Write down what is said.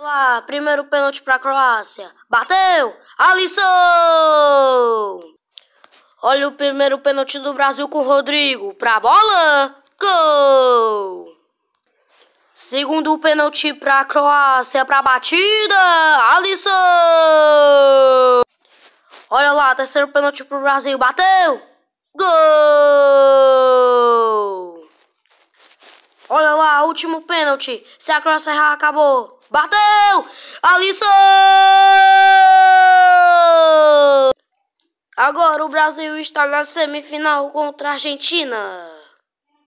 Lá, primeiro pênalti para a Croácia. Bateu! Alisson! Olha o primeiro pênalti do Brasil com o Rodrigo. a bola! Gol! Segundo pênalti para a Croácia, para a batida, Alisson! Olha lá, terceiro pênalti para o Brasil, bateu! Olha lá, último pênalti. Se a cross errar, acabou. Bateu! Alisson! Agora o Brasil está na semifinal contra a Argentina.